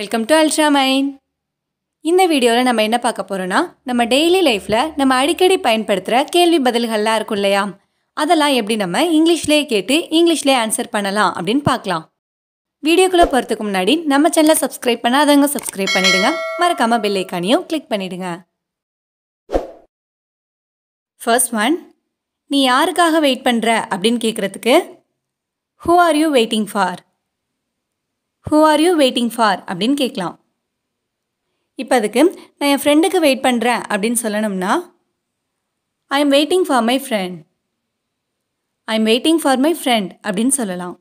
welcome to ultra மைன் இந்த வீடியோவில் நம்ம என்ன பார்க்க போகிறோன்னா நம்ம டெய்லி லைஃப்பில் நம்ம அடிக்கடி பயன்படுத்துகிற கேள்வி பதில்கள்லாம் இருக்கும் இல்லையா அதெல்லாம் எப்படி நம்ம இங்கிலீஷ்லேயே கேட்டு இங்கிலீஷ்லேயே ஆன்சர் பண்ணலாம் அப்படின்னு பார்க்கலாம் வீடியோக்குள்ளே போகிறதுக்கு முன்னாடி நம்ம சேனலை சப்ஸ்கிரைப் பண்ணாதவங்க சப்ஸ்கிரைப் பண்ணிவிடுங்க மறக்காமல் பெல் ஐக்கானையும் கிளிக் பண்ணிவிடுங்க ஃபர்ஸ்ட் ஒன் நீ யாருக்காக வெயிட் பண்ணுற அப்படின்னு கேட்குறதுக்கு who are you waiting for who are you waiting for அப்படின்னு கேட்கலாம் இப்போ அதுக்கு நான் என் ஃப்ரெண்டுக்கு வெயிட் பண்ணுறேன் அப்படின்னு சொல்லணும்னா I am waiting for my friend I am waiting for my friend அப்படின்னு சொல்லலாம்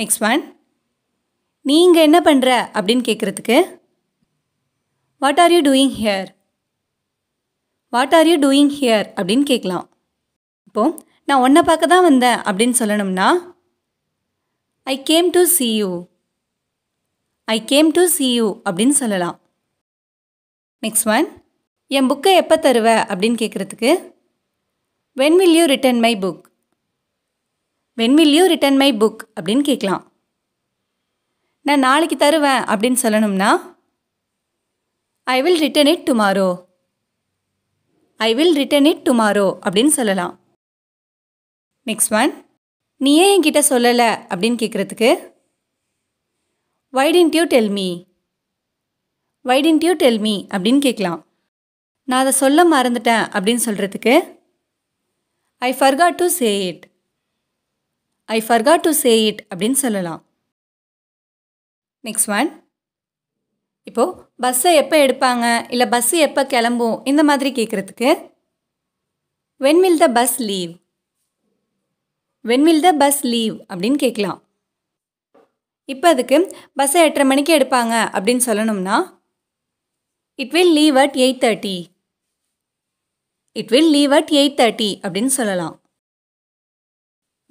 நெக்ஸ்ட் ஒன் நீ இங்கே என்ன பண்ணுற அப்படின்னு கேட்குறதுக்கு what are you doing here what are you doing here அப்படின்னு கேட்கலாம் இப்போது நான் ஒன்றை பார்க்க தான் வந்தேன் அப்படின்னு சொல்லணும்னா I came to see you I came to see you அப்படின்னு சொல்லலாம் நெக்ஸ்ட் ஒன் என் புக்கை எப்போ தருவ அப்படின்னு கேட்குறதுக்கு when will you return my book when will you return my book அப்படின்னு கேட்கலாம் நான் நாளைக்கு தருவேன் அப்படின்னு சொல்லணும்னா I will return it tomorrow I will return it tomorrow அப்படின்னு சொல்லலாம் நெக்ஸ்ட் ஒன் நீ ஏன் என்கிட்ட சொல்லலை அப்படின்னு கேட்குறதுக்கு why didn't you tell me why didn't you tell me அப்படின்னு கேட்கலாம் நான் அதை சொல்ல மறந்துட்டேன் அப்படின்னு சொல்கிறதுக்கு I forgot to say it I forgot to say it அப்படின்னு சொல்லலாம் நெக்ஸ்ட் ஒன் இப்போது பஸ்ஸை எப்போ எடுப்பாங்க இல்லை பஸ்ஸு எப்போ கிளம்பும் இந்த மாதிரி கேட்குறதுக்கு when will the bus leave when will the bus leave அப்படின்னு கேட்கலாம் இப்போ அதுக்கு பஸ்ஸை எட்டரை மணிக்கு எடுப்பாங்க அப்படின்னு சொல்லணும்னா it will leave at eight thirty it will leave at eight thirty அப்படின்னு சொல்லலாம்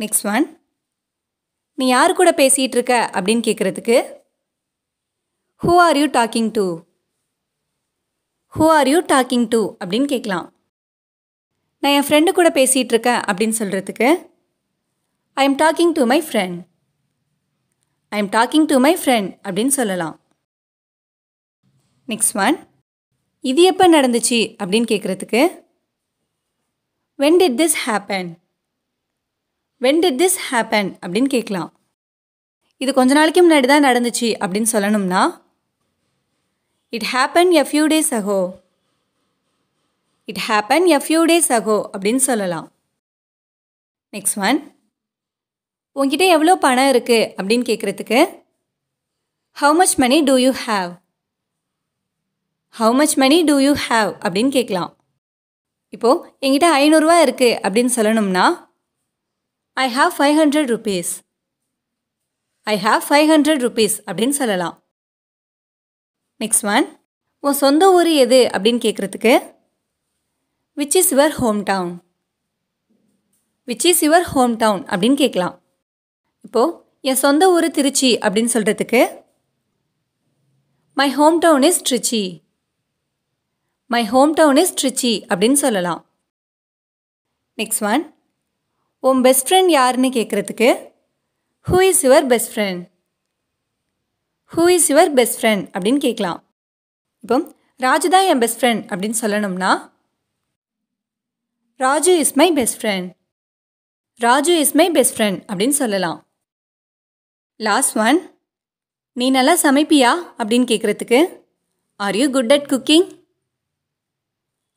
நெக்ஸ்ட் ஒன் நீ யார் கூட பேசிகிட்டு இருக்க அப்படின்னு கேட்குறதுக்கு who are you talking to who are you talking to அப்படின்னு கேட்கலாம் நான் என் ஃப்ரெண்டு கூட பேசிகிட்டு இருக்கேன் அப்படின்னு சொல்கிறதுக்கு I am talking to my friend I am talking to my friend அப்படின்னு சொல்லலாம் நெக்ஸ்ட் ஒன் இது எப்போ நடந்துச்சு அப்படின்னு கேட்குறதுக்கு when did this happen when did this happen அப்படின்னு கேட்கலாம் இது கொஞ்ச நாளைக்கு முன்னாடி தான் நடந்துச்சு அப்படின்னு சொல்லணும்னா it happen a few days ago it happen a few days ago அப்படின்னு சொல்லலாம் நெக்ஸ்ட் ஒன் உங்ககிட்ட எவ்வளோ பணம் இருக்குது அப்படின்னு கேட்குறதுக்கு how much money do you have how much money do you have அப்படின்னு கேட்கலாம் இப்போது எங்கிட்ட ஐநூறுரூவா இருக்குது அப்படின்னு சொல்லணும்னா I have five hundred rupees I have five hundred rupees அப்படின்னு சொல்லலாம் நெக்ஸ்ட் ஒன் உன் சொந்த ஊர் எது அப்படின்னு கேட்குறதுக்கு which is your home town which is your home town அப்படின்னு கேட்கலாம் இப்போது என் சொந்த ஊர் திருச்சி அப்படின்னு சொல்கிறதுக்கு my home town is Trichy my home town is Trichy அப்படின்னு சொல்லலாம் நெக்ஸ்ட் ஒன் உன் பெஸ்ட் ஃப்ரெண்ட் யாருன்னு கேட்குறதுக்கு who is your best friend who is your best friend அப்படின்னு கேட்கலாம் இப்போ ராஜு தான் என் பெஸ்ட் ஃப்ரெண்ட் அப்படின்னு சொல்லணும்னா Raju is my best friend Raju is my best friend அப்படின்னு சொல்லலாம் லாஸ்ட் ஒன் நீ நல்லா சமைப்பியா அப்படின்னு கேட்குறதுக்கு are you good at cooking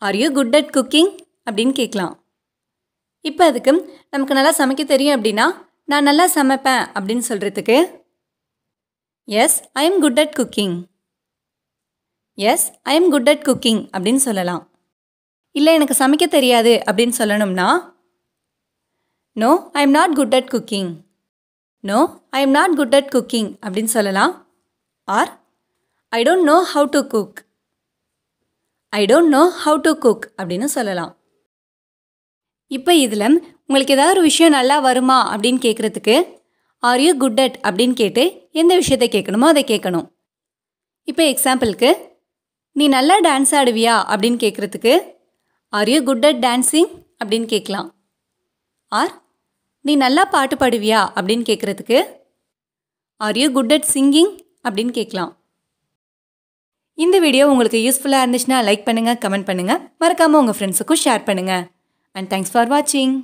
are you good at cooking அப்படின்னு கேட்கலாம் இப்போ அதுக்கு நமக்கு நல்லா சமைக்க தெரியும் அப்படின்னா நான் நல்லா சமைப்பேன் அப்படின்னு சொல்கிறதுக்கு yes I am good at cooking yes I am good at cooking அப்படின்னு சொல்லலாம் இல்லை எனக்கு சமைக்க தெரியாது அப்படின்னு சொல்லணும்னா no I am not good at cooking no I am not good at cooking அப்படின்னு சொல்லலாம் or I don't know how to cook I don't know how to cook அப்படின்னு சொல்லலாம் இப்போ இதில் உங்களுக்கு ஏதாவது ஒரு விஷயம் நல்லா வருமா அப்படின்னு கேட்குறதுக்கு ஆர் யூ குட் அட் அப்படின்னு கேட்டு எந்த விஷயத்தை கேட்கணுமோ அதை கேட்கணும் இப்போ எக்ஸாம்பிளுக்கு நீ நல்லா டான்ஸ் ஆடுவியா அப்படின்னு கேட்குறதுக்கு are you good at dancing அப்படின்னு கேட்கலாம் ஆர் நீ நல்லா பாட்டு பாடுவியா அப்படின்னு கேட்குறதுக்கு are you good at singing அப்படின்னு கேட்கலாம் இந்த வீடியோ உங்களுக்கு யூஸ்ஃபுல்லாக இருந்துச்சுன்னா லைக் பண்ணுங்கள் கமெண்ட் பண்ணுங்கள் மறக்காமல் உங்கள் ஃப்ரெண்ட்ஸுக்கும் ஷேர் பண்ணுங்கள் அண்ட் தேங்க்ஸ் ஃபார் வாட்சிங்